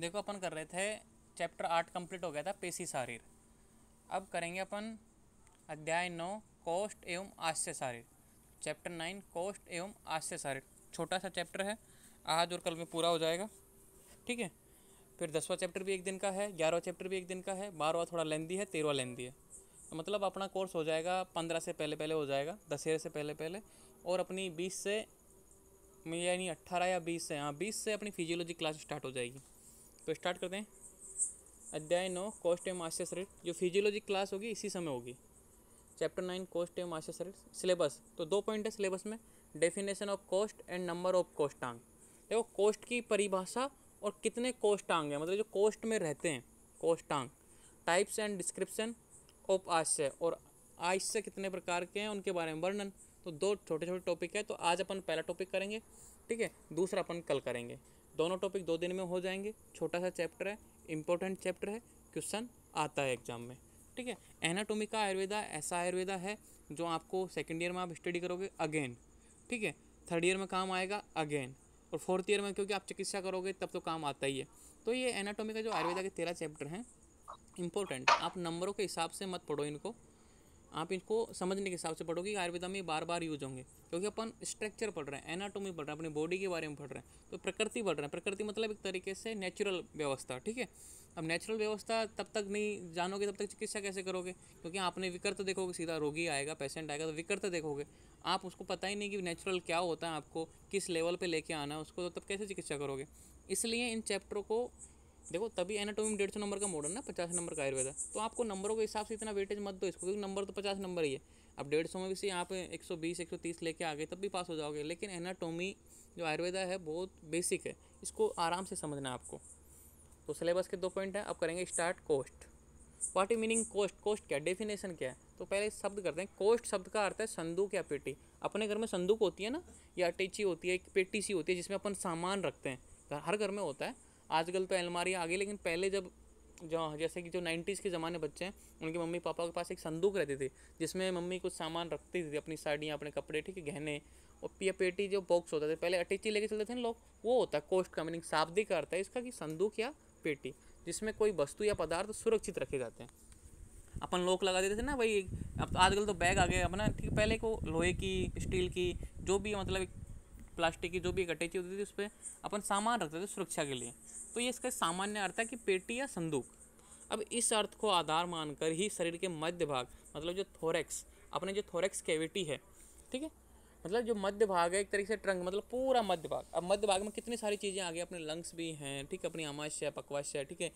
देखो अपन कर रहे थे चैप्टर आठ कंप्लीट हो गया था पेशी शारीर अब करेंगे अपन अध्याय नौ कोष्ट एवं आश्य शारीर चैप्टर नाइन कोष्ट एवं आश्य शारीर छोटा सा चैप्टर है आज और कल में पूरा हो जाएगा ठीक है फिर दसवां चैप्टर भी एक दिन का है ग्यारहवा चैप्टर भी एक दिन का है बारहवा थोड़ा लेंदी है तेरहवा लेंदी है तो मतलब अपना कोर्स हो जाएगा पंद्रह से पहले पहले हो जाएगा दशहरे से पहले पहले और अपनी बीस से यानी अट्ठारह या बीस से हाँ बीस से अपनी फिजियोलॉजी क्लास स्टार्ट हो जाएगी तो स्टार्ट करते हैं अध्याय नौ कॉस्ट एम आश्चर्य शरीर जो फिजियोलॉजी क्लास होगी इसी समय होगी चैप्टर नाइन कॉस्ट एम आश्चर्य शरीर सिलेबस तो दो पॉइंट है सिलेबस में डेफिनेशन ऑफ कॉस्ट एंड नंबर ऑफ कोष्टांग देखो कोस्ट की परिभाषा और कितने कोष्टांग हैं मतलब जो कोस्ट में रहते हैं कोष्टांग टाइप्स एंड डिस्क्रिप्शन ऑफ आशय और आशय कितने प्रकार के हैं उनके बारे में वर्णन तो दो छोटे छोटे टॉपिक है तो आज अपन पहला टॉपिक करेंगे ठीक है दूसरा अपन कल करेंगे दोनों टॉपिक दो दिन में हो जाएंगे छोटा सा चैप्टर है इंपॉर्टेंट चैप्टर है क्वेश्चन आता है एग्जाम में ठीक है एनाटोमी का आयुर्वेदा ऐसा आयुर्वेदा है जो आपको सेकेंड ईयर में आप स्टडी करोगे अगेन ठीक है थर्ड ईयर में काम आएगा अगेन और फोर्थ ईयर में क्योंकि आप चिकित्सा करोगे तब तो काम आता ही है तो ये एनाटोमी का जो आयुर्वेदा के तेरह चैप्टर हैं इंपॉर्टेंट आप नंबरों के हिसाब से मत पढ़ो इनको आप इनको समझने के हिसाब से पढ़ोगे आयुर्वेदा में बार बार यूज होंगे क्योंकि अपन स्ट्रक्चर पढ़ रहे हैं एनाटोमी पढ़ रहे हैं अपनी बॉडी के बारे में पढ़ रहे हैं तो प्रकृति पढ़ रहे हैं प्रकृति मतलब एक तरीके से नेचुरल व्यवस्था ठीक है अब नेचुरल व्यवस्था तब तक नहीं जानोगे तब तक चिकित्सा कैसे करोगे क्योंकि आपने विकर्त देखोगे सीधा रोगी आएगा पेशेंट आएगा तो विकर्त देखोगे आप उसको पता ही नहीं कि नेचुरल क्या होता है आपको किस लेवल पर लेके आना है उसको तो तब कैसे चिकित्सा करोगे इसलिए इन चैप्टरों को देखो तभी एनाटोमी डेढ़ सौ नंबर का मॉडल ना पचास नंबर का आयुर्वेदा तो आपको नंबरों के हिसाब से इतना वेटेज मत दो इसको क्योंकि नंबर तो पचास नंबर ही है अब डेढ़ सौ में भी से आप एक सौ बीस एक सौ तीस लेके आ गए तब भी पास हो जाओगे लेकिन एनाटोमी जो आयुर्वेदा है बहुत बेसिक है इसको आराम से समझना है आपको तो सिलेबस के दो पॉइंट हैं अब करेंगे स्टार्ट कोस्ट वाट इज मीनिंग कोस्ट कोस्ट क्या डेफिनेशन क्या है तो पहले शब्द करते हैं कोस्ट शब्द का अर्थ है संदूक या पेटी अपने घर में संदूक होती है ना या टेची होती है एक पेटी सी होती है जिसमें अपन सामान रखते हैं हर घर में होता है आजकल तो अलमारी आ गई लेकिन पहले जब जो जैसे कि जो नाइन्टीज़ के ज़माने बच्चे हैं उनके मम्मी पापा के पास एक संदूक रहती थी जिसमें मम्मी कुछ सामान रखती थी अपनी साड़ियाँ अपने कपड़े ठीक है गहने और पिया पेटी जो बॉक्स होता था पहले अटैची लेके चलते थे ना लोग वो होता है कोस्ट का मीनिंग शाब्दिक अर्थ है इसका कि संदूक या पेटी जिसमें कोई वस्तु या पदार्थ सुरक्षित रखे जाते हैं अपन लोक लगा देते थे ना भाई अब तो आजकल तो बैग आ गए अपना ठीक पहले को लोहे की स्टील की जो भी मतलब प्लास्टिक की जो भी एक अटैची होती थी उस पर अपन सामान रखते थे सुरक्षा के लिए तो ये इसका सामान्य अर्थ है कि पेटी या संदूक अब इस अर्थ को आधार मानकर ही शरीर के मध्य भाग मतलब जो थोरेक्स अपने जो थोरेक्स कैविटी है ठीक है मतलब जो मध्य भाग है एक तरीके से ट्रंक मतलब पूरा मध्य भाग अब मध्य भाग में कितनी सारी चीज़ें आ गई अपने लंग्स भी हैं ठीक है अपनी आमाशय पकवाश्य ठीक है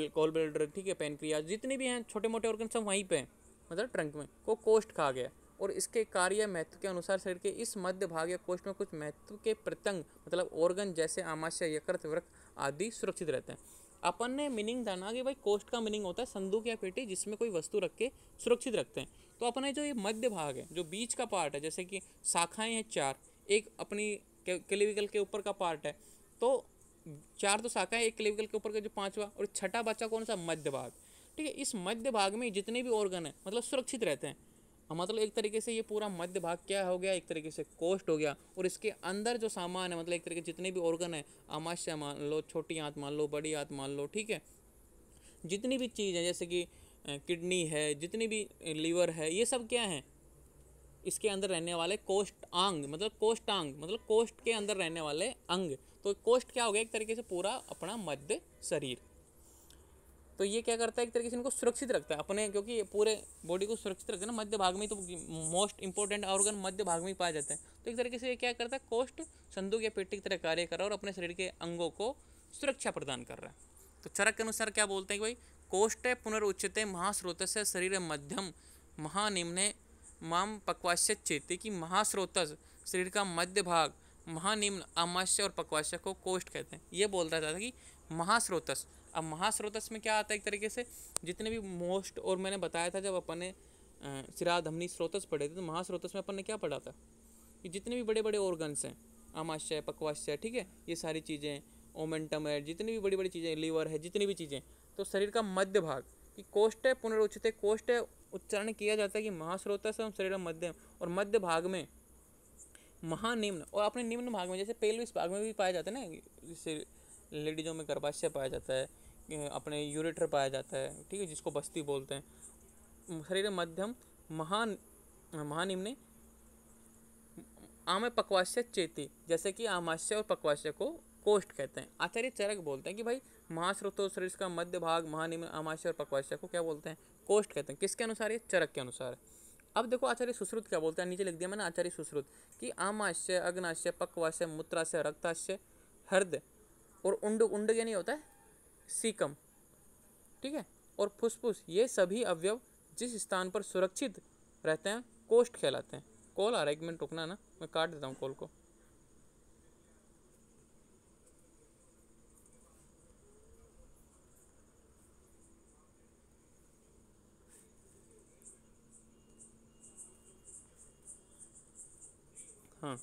बिल्कोल बिल्डर ठीक है पेनक्रिया जितने भी हैं छोटे मोटे ऑर्गन सब वहीं पे हैं मतलब ट्रंक में को कोस्ट खा गया और इसके कार्य महत्व के अनुसार शरीर के इस मध्य भाग या कोष में कुछ महत्व के प्रत्यंग मतलब ऑर्गन जैसे आमाशय यकृत वृक्ष आदि सुरक्षित रहते हैं अपन ने मीनिंग जाना कि भाई कोष्ट का मीनिंग होता है संदूक या पेटी जिसमें कोई वस्तु रख के सुरक्षित रखते हैं तो अपने जो ये मध्य भाग है जो बीच का पार्ट है जैसे कि शाखाएं हैं चार एक अपनी क्लेविकल के ऊपर का पार्ट है तो चार तो शाखाएं एक क्लेविकल के ऊपर का जो पांचवा और छठा बच्चा कौन सा मध्य भाग ठीक है इस मध्य भाग में जितने भी ऑर्गन है मतलब सुरक्षित रहते हैं मतलब एक तरीके से ये पूरा मध्य भाग क्या हो गया एक तरीके से कोष्ट हो गया और इसके अंदर जो सामान है मतलब एक तरीके जितने भी ऑर्गन है अमाशय मान लो छोटी आँत मान लो बड़ी आँत मान लो ठीक है जितनी भी चीज़ है जैसे कि किडनी है जितनी भी लीवर है ये सब क्या है इसके अंदर रहने वाले कोष्ट अंग मतलब कोष्टांग मतलब कोष्ट के अंदर रहने वाले अंग तो कोष्ट क्या हो गया एक तरीके से पूरा अपना मध्य शरीर तो ये क्या करता है एक तरीके से इनको सुरक्षित रखता है अपने क्योंकि पूरे बॉडी को सुरक्षित रखते हैं ना मध्य भाग में तो मोस्ट इंपॉर्टेंट ऑर्गन मध्य भाग में ही पाया जाता है तो एक तरीके से ये क्या करता है कोष्ट संदूक या पेट की तरह कार्य कर रहा है और अपने शरीर के अंगों को सुरक्षा प्रदान कर रहा है तो चरक के अनुसार क्या बोलते हैं कि भाई कोष्ठ पुनरुच्चते महास्रोत से शरीर मध्यम महानिम्न माम पकवाश्य चेती कि महास्रोत शरीर का मध्य भाग महानिम्न अमाश्य और पकवाश्य को कोष्ठ कहते हैं ये बोल रहा था कि महास्रोतस अब महास्रोतस में क्या आता है एक तरीके से जितने भी मोस्ट और मैंने बताया था जब अपन ने सिराध स्रोतस पढ़े थे तो महास्रोतस में अपन ने क्या पढ़ा था कि जितने भी बड़े बड़े ऑर्गन्स हैं आमाशय पक्वाशय ठीक है ये सारी चीज़ें ओमेंटम है जितनी भी बड़ी बड़ी चीज़ें लीवर है जितनी भी चीज़ें तो शरीर का मध्य भाग कि कोष्ट है पुनरुचित कोष्ट है उच्चारण किया जाता है कि महास्रोतस है शरीर मध्य और मध्य भाग में महानिम्न और अपने निम्न भाग में जैसे पेलविस भाग में भी पाया जाता है ना जैसे लेडीजों में गर्भाशय पाया जाता है अपने यूरेटर पाया जाता है ठीक है जिसको बस्ती बोलते हैं शरीर मध्यम महान महानिम्न आम पकवाश्य चेती जैसे कि आमाश्य और पकवाश्य को कोष्ट कहते हैं आचार्य चरक बोलते हैं कि भाई महाश्रोतो शरीर का मध्य भाग महानिम्न आमाशय और पकवाश्य को क्या बोलते हैं कोष्ट कहते हैं किसके अनुसार ये चरक के अनुसार अब देखो आचार्य सुश्रुत क्या बोलते हैं नीचे लिख दिया मैंने आचार्य सुश्रुत कि आमाश्य अग्नाश्य पकवाश्य मूत्राशय रक्ताश्य हृदय और उंड उंड यानी होता है सीकम ठीक है और फुसफुस ये सभी अवयव जिस स्थान पर सुरक्षित रहते हैं कोष्ठ कहलाते हैं कॉल आ रहा है एक मिनट रुकना ना मैं काट देता हूँ कॉल को हाँ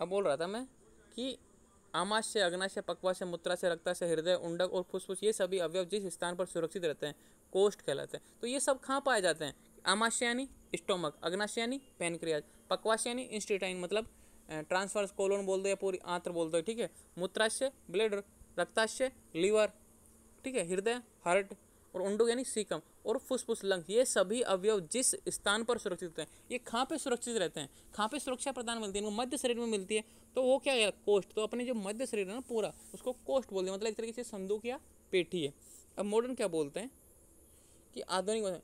अब बोल रहा था मैं कि से अग्नाशय पक्वाशय मूत्राशय रक्ताशय हृदय उंडक और फुसफुस ये सभी अवयव जिस स्थान पर सुरक्षित रहते हैं कोष्ठ कहलाते हैं तो ये सब कहाँ पाए जाते हैं आमाश यानी स्टोमक अग्नाशय यानी पेनक्रियाज पकवाश यानी इंस्टीटाइन मतलब ट्रांसफर्स कोलोन बोल दो या पूरी आंत्र बोल दो ठीक है मूत्राशय ब्लेडर रक्ताशय लीवर ठीक है हृदय हार्ट और उंडो यानी सीकम और फुसफुस लंग ये सभी अवयव जिस स्थान पर सुरक्षित होते हैं ये कहाँ पे सुरक्षित रहते हैं कहाँ पे सुरक्षा प्रदान मिलती है इनको मध्य शरीर में मिलती है तो वो क्या है कोष्ठ तो अपने जो मध्य शरीर है ना पूरा उसको कोष्ठ बोलते हैं मतलब एक तरीके से संदूक या पेठी है अब मॉडर्न क्या बोलते हैं कि आधुनिक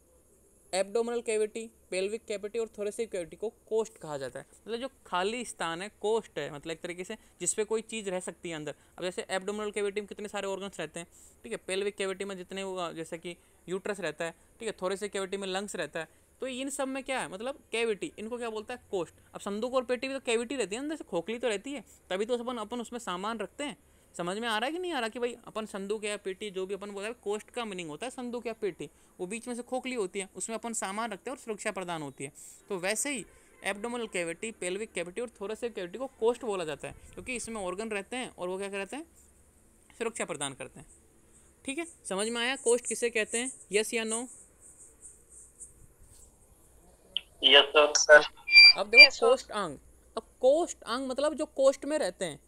एब्डोमिनल कैविटी पेल्विक कैविटी और थोरेसिक कैविटी को कोस्ट कहा जाता है मतलब जो खाली स्थान है कोस्ट है मतलब एक तरीके से जिसपे कोई चीज़ रह सकती है अंदर अब जैसे एब्डोमिनल कैविटी में कितने सारे ऑर्गन्स रहते हैं ठीक है पेल्विक कैविटी में जितने जैसे कि यूट्रस रहता है ठीक है थोरेसिक कैविटी में लंग्स रहता है तो इन सब में क्या है मतलब कैविटी इनको क्या बोलता है कोस्ट अब संदूक और पेटी भी तो कैविटी रहती है अंदर से खोखली तो रहती है तभी तो अपन अपन उसमें सामान रखते हैं समझ में आ रहा है कि नहीं आ रहा कि भाई अपन संदूक या पेटी जो भी अपन बोला है कोस्ट का मीनिंग होता है संदूक या पेटी वो बीच में से खोखली होती है उसमें अपन सामान रखते हैं और सुरक्षा प्रदान होती है तो वैसे ही एबडोमल कैविटी पेल्विक कैविटी और थोरसिक कैविटी को कोस्ट बोला जाता है क्योंकि इसमें ऑर्गन रहते हैं और वो क्या कहते हैं सुरक्षा प्रदान करते हैं ठीक है समझ में आया कोस्ट किसे कहते हैं यस या नो यस सर अब देखो कोस्ट अंग अब कोस्ट अंग मतलब जो कोस्ट में रहते हैं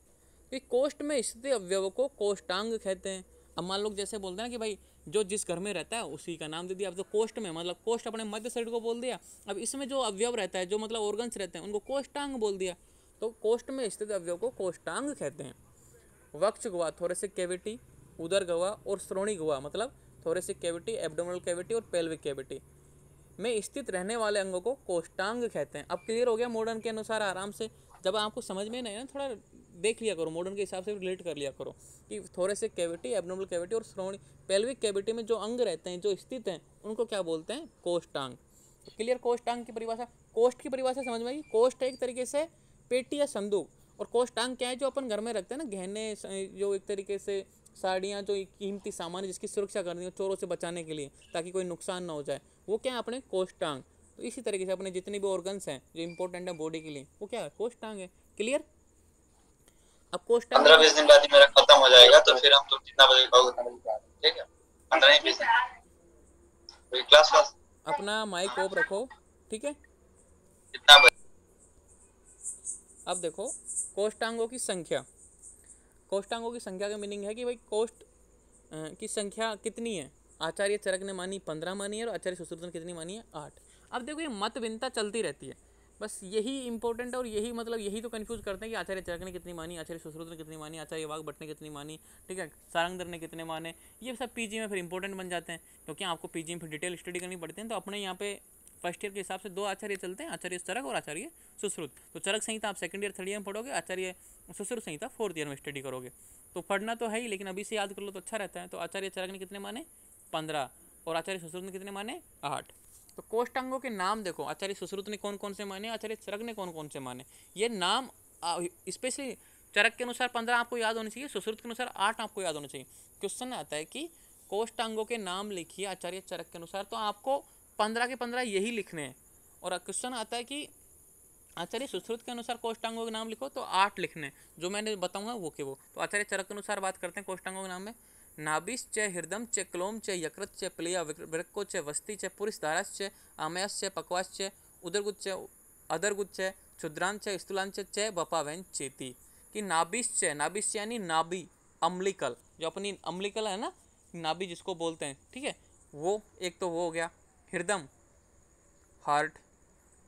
कि कोष्ट में स्थित अवयव को कोष्टांग कहते हैं अब मान लोग जैसे बोलते हैं कि भाई जो जिस घर में रहता है उसी का नाम दे दिया अब तो कोष्ट में मतलब कोष्ट अपने मध्य साइड को बोल दिया अब इसमें जो अवयव रहता है जो मतलब ऑर्गन्स रहते हैं उनको कोष्टांग बोल दिया तो कोष्ट में स्थित अवयव को कोष्टांग कहते हैं वक्ष गुआ से कैविटी उदर गवा और श्रोणी गुआ मतलब थोड़े से कैविटी एबडोमल कैविटी और पेल्विक कैविटी में स्थित रहने वाले अंगों को कोष्टांग कहते हैं अब क्लियर हो गया मॉडर्न के अनुसार आराम से जब आपको समझ में नहीं ना थोड़ा देख लिया करो मॉडर्न के हिसाब से रिलेट कर लिया करो कि थोड़े से कैविटी एबनॉर्मल कैविटी और श्रोणी पेल्विक कैविटी में जो अंग रहते हैं जो स्थित हैं उनको क्या बोलते हैं कोष्टांग क्लियर कोष्टांग की परिभाषा कोष्ट की परिभाषा समझ में आई कोष्ट एक तरीके से पेटी या संदूक और कोष्टांग क्या है जो अपन घर में रखते हैं ना गहने जो एक तरीके से साड़ियाँ जो कीमती सामान है जिसकी सुरक्षा करनी हो चोरों से बचाने के लिए ताकि कोई नुकसान ना हो जाए वो क्या है अपने कोष्टांग तो इसी तरीके से अपने जितने भी ऑर्गन्स हैं जो इंपॉर्टेंट हैं बॉडी के लिए वो क्या है कोष्टांग है क्लियर अब कोर्स पंद्रह बीस दिन बाद मेरा खत्म हो जाएगा तो फिर हम तुम तो कितना बजे कहोगे ठीक है पंद्रह बीस क्लास तो क्लास अपना माइक ऑफ रखो ठीक है कितना बजे अब देखो कोष्टांगों की संख्या कोष्टांगों की संख्या का मीनिंग है कि भाई कोष्ट की संख्या कितनी है आचार्य चरक ने मानी पंद्रह मानी है और आचार्य सुश्रुतन कितनी मानी है आठ अब देखो ये मत भिन्नता चलती रहती है बस यही इंपॉर्टेंट और यही मतलब यही तो कन्फ्यूज करते हैं कि आचार्य चरक ने कितनी मानी आचार्य सुश्रुत ने कितनी मानी आचार्य वाघ भट्ट ने कितनी मानी ठीक है सारंगधर ने कितने माने ये सब पीजी में फिर इंपॉर्टेंट बन जाते हैं क्योंकि आपको पीजी में फिर डिटेल स्टडी करनी पड़ती है तो अपने यहाँ पे फर्स्ट ईयर के हिसाब से दो आचार्य चलते हैं आचार्य चरक और आचार्य सुश्रुत तो चरक संहिता आप सेकंड ईयर थर्ड ईयर में पढ़ोगे आचार्य सुश्रुत संहिता फोर्थ ईयर में स्टडी करोगे तो पढ़ना तो है ही लेकिन अभी से याद कर लो तो अच्छा रहता है तो आचार्य चरक ने कितने माने पंद्रह और आचार्य सुश्रुत ने कितने माने आठ तो कोष्टांगों के नाम देखो आचार्य सुश्रुत ने कौन कौन से माने आचार्य चरक ने कौन कौन से माने ये नाम स्पेशली चरक के अनुसार पंद्रह आपको याद होने चाहिए सुश्रुत के अनुसार आठ आपको याद होने चाहिए क्वेश्चन आता है कि कोष्टांगों के नाम लिखिए आचार्य चरक के अनुसार तो आपको पंद्रह के पंद्रह यही लिखने हैं और क्वेश्चन आता है कि आचार्य सुश्रुत के अनुसार कोष्टांगों के नाम लिखो तो आठ लिखने जो मैंने बताऊंगा वो के वो तो आचार्य चरक के अनुसार बात करते हैं कोष्टांगों के नाम में च हृदम च क्लोम च यकृत च प्लिया वृक्को च वस्ती च पुरुषधाराश्च आमयाश्च पक्वाश्च उदरगुच्च अदरगुच्च क्षुद्रांच स्थूलांच च बपावैन चेती कि च नाभिश यानी नाभि अम्लिकल जो अपनी अम्लिकल है ना नाभि जिसको बोलते हैं ठीक है वो एक तो वो हो गया हृदम हार्ट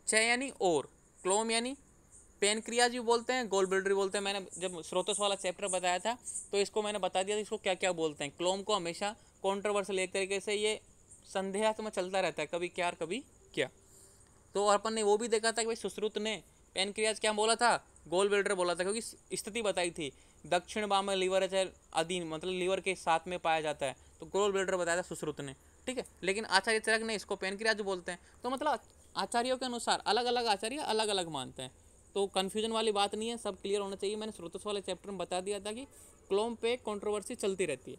च यानी और क्लोम यानी पेनक्रियाज भी बोलते हैं गोल बिल्डरी बोलते हैं मैंने जब स्रोतस वाला चैप्टर बताया था तो इसको मैंने बता दिया था इसको क्या क्या बोलते हैं क्लोम को हमेशा कॉन्ट्रोवर्सल एक तरीके से ये संदेहात्मक चलता रहता है कभी क्या कभी क्या तो और अपन ने वो भी देखा था कि भाई सुश्रुत ने पेनक्रियाज क्या बोला था गोल बिल्डर बोला था क्योंकि स्थिति बताई थी दक्षिण बाम में लीवर है अधीन मतलब लीवर के साथ में पाया जाता है तो गोल बिल्डर बताया था सुश्रुत ने ठीक है लेकिन आचार्य चरक ने इसको पेनक्रियाज बोलते हैं तो मतलब आचार्यों के अनुसार अलग अलग आचार्य अलग अलग मानते हैं तो कन्फ्यूजन वाली बात नहीं है सब क्लियर होना चाहिए मैंने स्रोतस वाले चैप्टर में बता दिया था कि क्लोम पे कॉन्ट्रोवर्सी चलती रहती है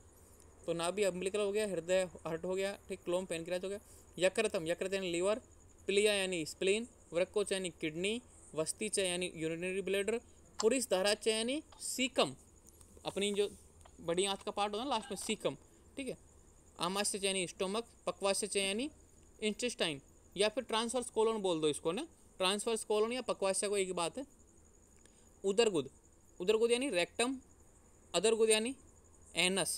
तो ना भी अम्बलिकल हो गया हृदय हर्ट हो गया ठीक क्लोम क्रैच हो गया यकृतम यकृत यानी लीवर प्लिया यानी स्प्लेन वृक्कोच यानी किडनी वस्तीच यानी यूरिनरी ब्लेडर पुरुष धाराच यानी सीकम अपनी जो बड़ी आँख का पार्ट होता है लास्ट में सीकम ठीक है आमाशय यानी स्टोमक पकवाशय यानी इंटेस्टाइन या फिर ट्रांसवर्स कोलोन बोल दो इसको ना ट्रांसफर्स कॉलोन या पकवासा को एक बात है उदरगुद उदरगुद यानी रेक्टम अदरगुद यानी एनस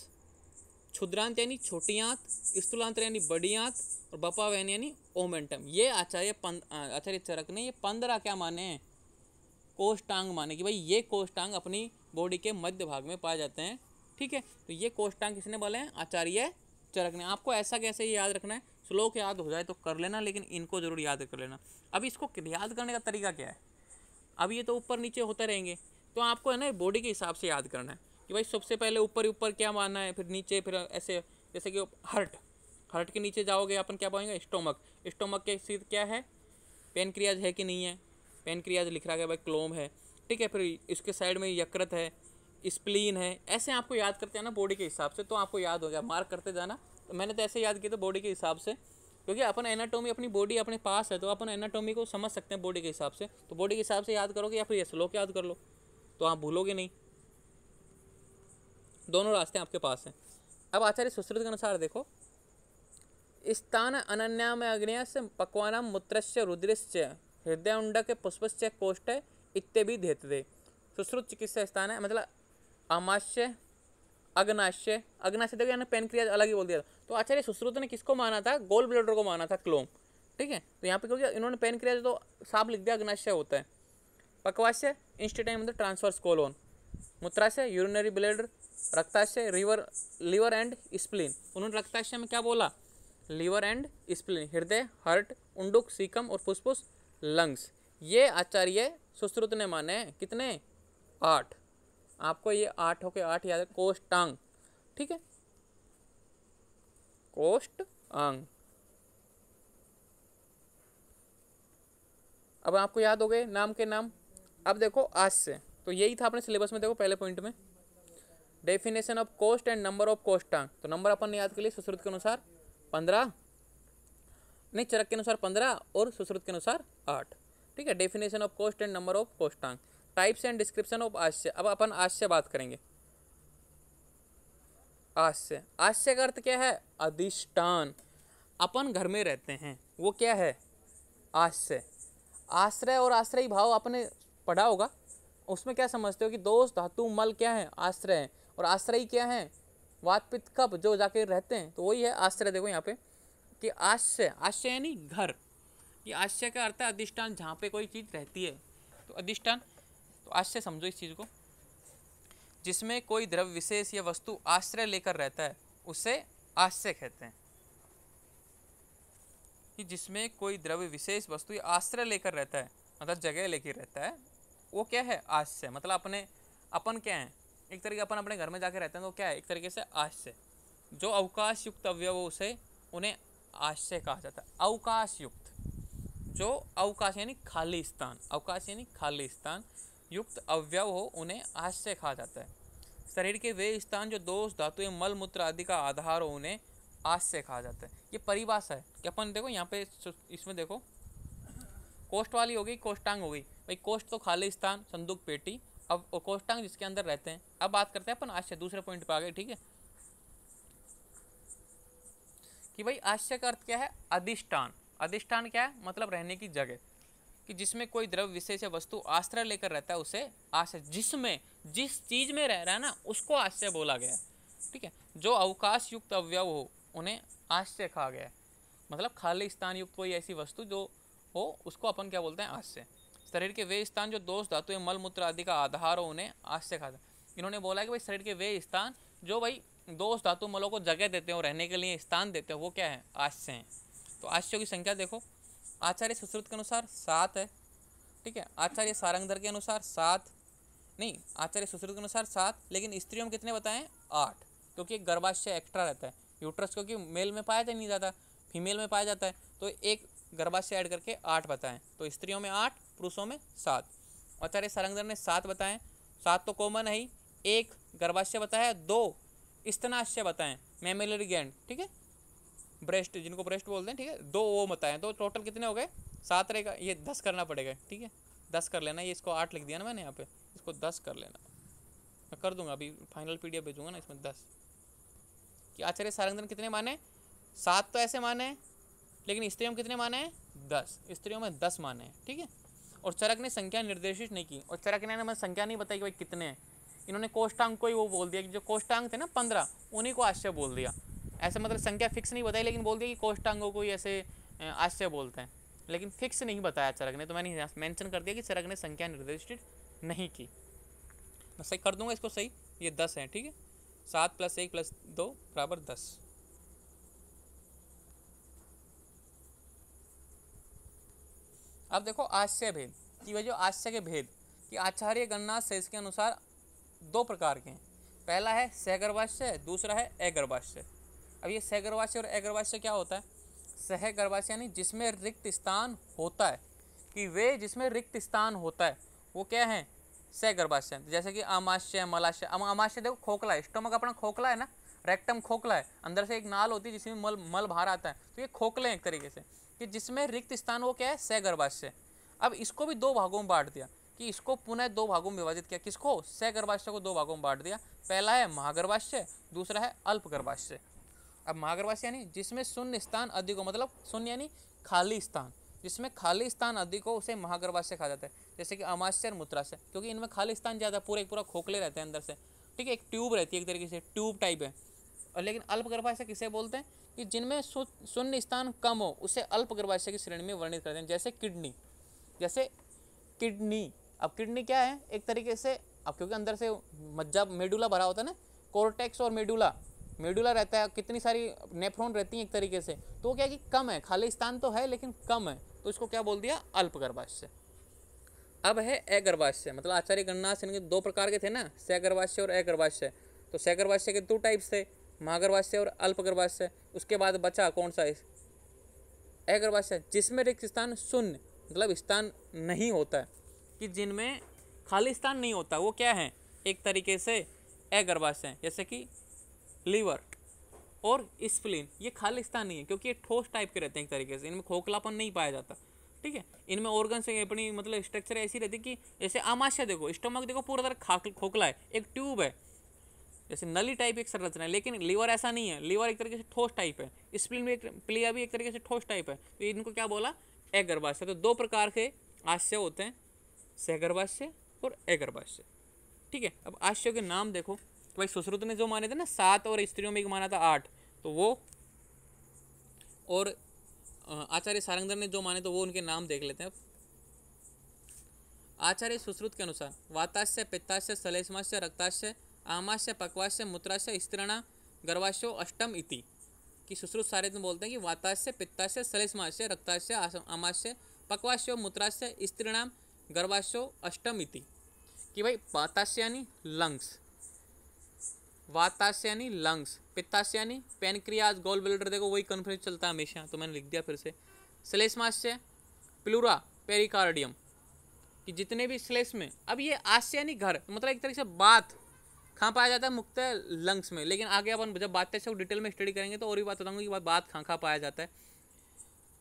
क्षुद्रांत यानी छोटी आंत स्थूलांत यानी बड़ी आंत और बपावैन यानी ओमेंटम ये आचार्य पंद आचार्य चरक ने ये पंद्रह क्या माने हैं कोष्टांग माने कि भाई ये कोष्टांग अपनी बॉडी के मध्य भाग में पाए जाते हैं ठीक है तो ये कोष्टांग किसने बोले हैं आचार्य चरक ने आपको ऐसा कैसे याद रखना है श्लोक याद हो जाए तो कर लेना लेकिन इनको ज़रूर याद कर लेना अब इसको याद करने का तरीका क्या है अब ये तो ऊपर नीचे होते रहेंगे तो आपको है ना बॉडी के हिसाब से याद करना है कि भाई सबसे पहले ऊपर ही ऊपर क्या मानना है फिर नीचे फिर ऐसे जैसे कि हर्ट हर्ट के नीचे जाओगे अपन क्या पाएंगे स्टोमक स्टोमक के सीध क्या है पेन क्रियाज है कि नहीं है पेन क्रियाज लिख रहा है भाई क्लोम है ठीक है फिर इसके साइड में यकृत है स्प्लीन है ऐसे आपको याद करते हैं ना बॉडी के हिसाब से तो आपको याद हो गया मार्क करते जाना तो मैंने तो ऐसे याद किया था बॉडी के हिसाब से क्योंकि अपन एनाटोमी अपनी बॉडी अपने पास है तो अपन एनाटोमी को समझ सकते हैं बॉडी के हिसाब से तो बॉडी के हिसाब से याद करोगे या फिर एस लो के याद कर लो तो आप भूलोगे नहीं दोनों रास्ते आपके पास हैं अब आचार्य सुश्रुत के अनुसार देखो स्थान अनन्याम अग्नियस पकवानम मूत्रश्य रुद्रश्च हृदय उंडक पुष्पस्य कोष्ठ इत्य भी धेत दे सुश्रुत चिकित्सा स्थान है मतलब अमाश्य अग्नाशय अग्नाशय देखो यानी पेनक्रियाज अलग ही बोल दिया तो आचार्य सुश्रुत ने किसको माना था गोल ब्लडर को माना था क्लोम ठीक है तो यहाँ पे क्योंकि इन्होंने पेनक्रियाज तो साफ लिख दिया अग्नाशय होता है पकवाशय इंस्टेटाइम मतलब ट्रांसफर्स कोलोन मूत्राशय यूरिनरी ब्लेडर रक्ताशय रिवर लीवर एंड स्प्लिन उन्होंने रक्ताशय में क्या बोला लीवर एंड स्प्लिन हृदय हर्ट उंडुक सीकम और फुसफुस लंग्स ये आचार्य सुश्रुत ने माने कितने आठ आपको ये आठों के आठ याद है कोष्टांग ठीक है कोष्ट अंग अब आपको याद हो गए नाम के नाम अब देखो आज से तो यही था अपने सिलेबस में देखो पहले पॉइंट में डेफिनेशन ऑफ कोस्ट एंड नंबर ऑफ कोस्टांग तो नंबर अपन ने याद के लिए सुश्रुत के अनुसार पंद्रह नहीं चरक के अनुसार पंद्रह और सुश्रुत के अनुसार आठ ठीक है डेफिनेशन ऑफ कोस्ट एंड नंबर ऑफ कोष्टांग टाइप्स एंड डिस्क्रिप्शन ऑफ आश्य अब अपन आश्य बात करेंगे आश्य आश्य का अर्थ क्या है अधिष्ठान अपन घर में रहते हैं वो क्या है आश्य आश्रय और आश्रय भाव आपने पढ़ा होगा उसमें क्या समझते हो कि दोस्त धातु मल क्या है आश्रय है और आश्रय क्या है वातपित कप जो जाके रहते हैं तो वही है आश्रय देखो यहाँ पे कि आश्य आश्य यानी घर ये आश्य का अर्थ है अधिष्ठान जहाँ पे कोई चीज़ रहती है तो अधिष्ठान तो आज से समझो इस चीज़ को जिसमें कोई द्रव्य विशेष या वस्तु आश्रय लेकर रहता है उसे आश्रय कहते हैं कि जिसमें कोई द्रव्य विशेष वस्तु या आश्रय लेकर रहता है मतलब जगह लेकर रहता है वो क्या है आश्रय मतलब अपने अपन क्या है एक तरीके अपन अपने घर में जाकर रहते हैं तो क्या है एक तरीके से आश्रय जो अवकाश युक्त अवयव उसे उन्हें आश्रय कहा जाता है अवकाश युक्त जो अवकाश यानी खाली स्थान अवकाश यानी खाली स्थान युक्त अवयव हो उन्हें आश्रय कहा जाता है शरीर के वे स्थान जो दोष धातु या मल मूत्र आदि का आधार हो उन्हें आश्रय कहा जाता है ये परिभाषा है कि अपन देखो यहाँ पे इसमें देखो कोष्ठ वाली हो गई कोष्टांग हो गई भाई कोष्ठ तो खाली स्थान संदूक पेटी अब कोष्टांग जिसके अंदर रहते हैं अब बात करते हैं अपन आश्चर्य दूसरे पॉइंट पे आ गए ठीक है कि भाई आश्चर्य का अर्थ क्या है अधिष्ठान अधिष्ठान क्या है मतलब रहने की जगह कि जिसमें कोई द्रव विशेष या वस्तु आश्रय लेकर रहता है उसे आश्रय जिसमें जिस चीज़ में रह रहा है ना उसको आश्रय बोला गया है ठीक है जो अवकाश युक्त अवयव हो उन्हें आश्रय कहा गया मतलब खाली स्थान युक्त कोई ऐसी वस्तु जो हो उसको अपन क्या बोलते हैं आश्रय शरीर के वे स्थान जो दोष धातु मल मूत्र आदि का आधार हो उन्हें आश्रय कहा जाता इन्होंने बोला कि भाई शरीर के वे स्थान जो भाई दोष धातु मलों को जगह देते हो रहने के लिए स्थान देते हो वो क्या है आश्रय हैं तो आश्रयों की संख्या देखो आचार्य सुश्रुत के अनुसार सात है ठीक है आचार्य सारंगधर के अनुसार सात नहीं आचार्य सुश्रुत के अनुसार सात लेकिन स्त्रियों में कितने बताएं आठ क्योंकि गर्भाशय एक्स्ट्रा रहता है यूट्रस क्योंकि मेल में पाया जा नहीं जाता फीमेल में पाया जाता है तो एक गर्भाशय ऐड करके आठ बताएं तो स्त्रियों में आठ पुरुषों में सात आचार्य सारंगधर ने सात बताएं सात तो कॉमन है ही एक गर्भाशय बताया दो स्तनाशय बताएं मेमेलरी गैंड ठीक है ब्रेस्ट जिनको ब्रेस्ट बोलते हैं ठीक है दो वो बताएं तो टोटल कितने हो गए सात रहेगा ये दस करना पड़ेगा ठीक है दस कर लेना ये इसको आठ लिख दिया ना मैंने यहाँ पे इसको दस कर लेना मैं कर दूंगा अभी फाइनल पी डी भेजूंगा ना इसमें दस कि आचार्य सारंगधन कितने माने सात तो ऐसे माने लेकिन स्त्रियों कितने माने हैं दस स्त्रियों में दस माने हैं ठीक है और चरक ने संख्या निर्देशित नहीं की और चरक ने मैं संख्या नहीं बताई कि भाई कितने हैं इन्होंने कोष्टांग को ही वो बोल दिया कि जो कोष्टांग थे ना पंद्रह उन्हीं को आश्चर्य बोल दिया ऐसा मतलब संख्या फिक्स नहीं बताई लेकिन बोल दिया कि कोष्टांगों को ऐसे आश्चर्य बोलते हैं लेकिन फिक्स नहीं बताया चरक ने तो मैंने मेंशन कर दिया कि चरक ने संख्या निर्दिष्ट नहीं की मैं सही कर दूंगा इसको सही ये दस है ठीक है सात प्लस एक प्लस दो बराबर दस अब देखो आश्चर्य भेद कि वह जो आश्चर्य के भेद कि आचार्य गणना से इसके अनुसार दो प्रकार के हैं पहला है सहगर्भाश्य दूसरा है अगर्भाश्य अब ये सहगर्भाशय और अगर्भाशय क्या होता है सहगर्भाशय यानी जिसमें रिक्त स्थान होता है कि वे जिसमें रिक्त स्थान होता है वो क्या है सहगर्भाशय जैसे कि आमाशय मलाशय आमाशय देखो खोखला है स्टोमक अपना खोखला है ना रेक्टम खोखला है अंदर से एक नाल होती है जिसमें मल मल बाहर आता है तो ये खोखले हैं एक तरीके से कि जिसमें रिक्त स्थान वो क्या है सहगर्भाशय अब इसको भी दो भागों में बांट दिया कि इसको पुनः दो भागों में विभाजित किया किसको सहगर्भाशय को दो भागों में बांट दिया पहला है महागर्भाशय दूसरा है अल्पगर्भाशय अब मागरवास यानी जिसमें शून्य स्थान अधिक हो मतलब शून्य यानी खाली स्थान जिसमें खाली स्थान अधिक हो उसे महागर्भाशय कहा जाता है जैसे कि अमाश्य और मूत्राशय क्योंकि इनमें खाली स्थान ज़्यादा पूरे एक पूरा खोखले रहते हैं अंदर से ठीक है एक ट्यूब रहती है एक तरीके से ट्यूब टाइप है और लेकिन अल्प किसे बोलते हैं कि जिनमें शून्य स्थान कम हो उसे अल्प की श्रेणी में वर्णित करते हैं जैसे किडनी जैसे किडनी अब किडनी क्या है एक तरीके से अब क्योंकि अंदर से मज्जा मेडुला भरा होता है ना कोर्टेक्स और मेडुला मेडुला रहता है कितनी सारी नेफ्रॉन रहती हैं एक तरीके से तो क्या कि कम है खालिस्तान तो है लेकिन कम है तो इसको क्या बोल दिया अल्प गर्भाशय अब है अगर्भाशय मतलब आचार्य गणनाथ इनके दो प्रकार के थे ना सगर्भाशय और अगर्भाशय तो सगर्भाशय के दो टाइप्स थे महागर्भाशय और अल्पगर्भाशय उसके बाद बचा कौन सा अगर्भाशय जिसमें रिक्त स्थान शून्य मतलब स्थान नहीं होता है कि जिनमें खाली स्थान नहीं होता वो क्या है एक तरीके से अगर्भाशय जैसे कि लीवर और स्प्लिन ये नहीं है क्योंकि ये ठोस टाइप के रहते हैं एक तरीके से इनमें खोखलापन नहीं पाया जाता ठीक है इनमें ऑर्गन से अपनी मतलब स्ट्रक्चर ऐसी रहती कि जैसे आमाशय देखो स्टमक देखो पूरा तरह खोखला है एक ट्यूब है जैसे नली टाइप एक संरचना है लेकिन लीवर ऐसा नहीं है लीवर एक तरीके से ठोस टाइप है स्प्लिन भी एक प्लिया भी एक तरीके से ठोस टाइप है तो इनको क्या बोला एगर्भाशय तो दो प्रकार के आशय होते हैं सहगर्भाशय और एगर्भाशय ठीक है अब आशयों के नाम देखो भाई सुश्रुत तो ने जो माने थे ना सात और स्त्रियों में एक माना था आठ तो वो और आचार्य सारंगधर ने जो माने तो वो उनके नाम देख लेते हैं आचार्य सुश्रुत के अनुसार वाताश्य पित्ताश्य सलेशमास्य रक्ताश्य आमाश्य पकवाश्य मूत्राश्य स्त्रणा गर्वाश्य अष्टम इति कि सुश्रुत सारे तो बोलते हैं कि वातास्य पित्ताश्य सलेषमाश्य रक्ताश्य आमाश्य पक्वास्य मूत्राश्य स्त्रीणाम गर्भाशय अष्टम इति कि भाई वाताश्य यानी लंग्स वाताश यानी लंग्स पित्ताश यानी पेनक्रियाज गोल ब्लडर देखो वही कन्फ्यूज चलता है हमेशा तो मैंने लिख दिया फिर से श्लेष्माशय प्लूरा पेरिकार्डियम कि जितने भी श्लेष में अब ये आश यानी घर तो मतलब एक तरीके से बात खां पाया जाता है मुक्त लंग्स में लेकिन आगे अपन जब बात से डिटेल में स्टडी करेंगे तो और भी बात बताऊँगा कि बात खां खा पाया जाता है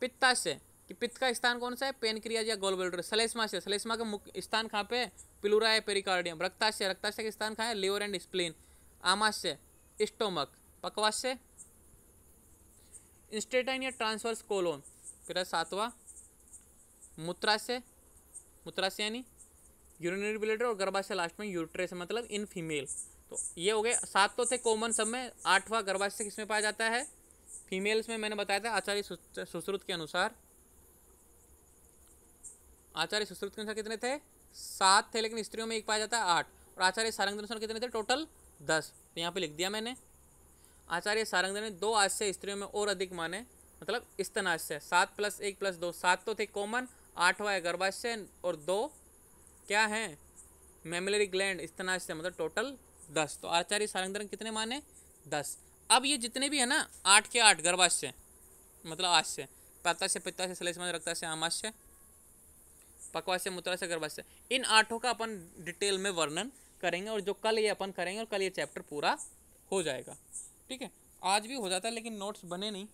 पित्ताशय कि पित्त का स्थान कौन सा है पेनक्रिया या गोल ब्लडर सलेस्मा से सलेस्मा का मुख्य स्थान कहाँ पे है पिलुरा है पेरिकार्डियम रक्ताशय रक्ताशय का स्थान कहाँ है लिवर एंड स्प्लेन आमाशय स्टोमक पकवाश्य इंस्टेटाइन या ट्रांसवर्स कोलोन फिर सातवां मूत्राशय मूत्राशय यानी यूरिनरी ब्लेडर और गर्भाशय लास्ट में यूट्रेस मतलब इन फीमेल तो ये हो गए सात तो थे कॉमन सब में आठवां गर्भाशय किसमें पाया जाता है फीमेल्स में मैंने बताया था आचार्य सुश्रुत के अनुसार आचार्य सुश्रुत के अनुसार कितने थे सात थे लेकिन स्त्रियों में एक पाया जाता है आठ और आचार्य सारंग के अनुसार कितने थे टोटल दस तो यहाँ पे लिख दिया मैंने आचार्य सारंग ने दो आशय स्त्रियों में और अधिक माने मतलब स्तनाशय सात प्लस एक प्लस दो सात तो थे कॉमन आठवा है गर्भाशय और दो क्या है मेमिलरी ग्लैंड स्तनाशय मतलब टोटल दस तो आचार्य सारंग कितने माने दस अब ये जितने भी है ना आठ के आठ गर्भाशय मतलब आशय पाताशय पित्ताशय सलेशमय रक्ताशय आमाशय पकवाशय से गर्भाशय इन आठों का अपन डिटेल में वर्णन करेंगे और जो कल ये अपन करेंगे और कल ये चैप्टर पूरा हो जाएगा ठीक है आज भी हो जाता है लेकिन नोट्स बने नहीं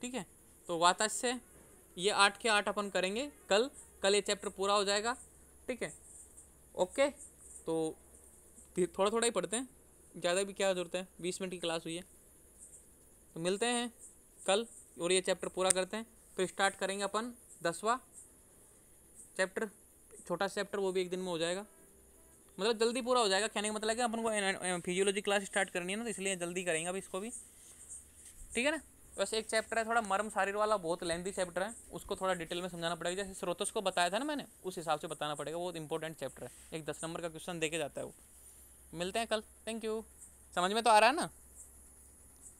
ठीक है तो से ये आठ के आठ अपन करेंगे कल कल ये चैप्टर पूरा हो जाएगा ठीक है ओके तो थोड़ा थोड़ा ही पढ़ते हैं ज़्यादा भी क्या ज़रूरत है बीस मिनट की क्लास हुई है तो मिलते हैं कल और ये चैप्टर पूरा करते हैं तो स्टार्ट करेंगे अपन दसवा चैप्टर छोटा चैप्टर वो भी एक दिन में हो जाएगा मतलब जल्दी पूरा हो जाएगा कहने का मतलब है कि अपन को फिजियोलॉजी क्लास स्टार्ट करनी है ना तो इसलिए जल्दी करेंगे अभी इसको भी ठीक है ना वैसे एक चैप्टर है थोड़ा मर्म शारीर वाला बहुत लेंथी चैप्टर है उसको थोड़ा डिटेल में समझाना पड़ेगा जैसे स्रोतस को बताया था ना मैंने उस हिसाब से बताना पड़ेगा बहुत इंपॉर्टेंट चैप्टर है एक दस नंबर का क्वेश्चन देके जाता है वो मिलते हैं कल थैंक यू समझ में तो आ रहा है ना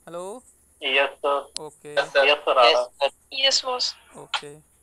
hello yes sir okay yes sir yes boss okay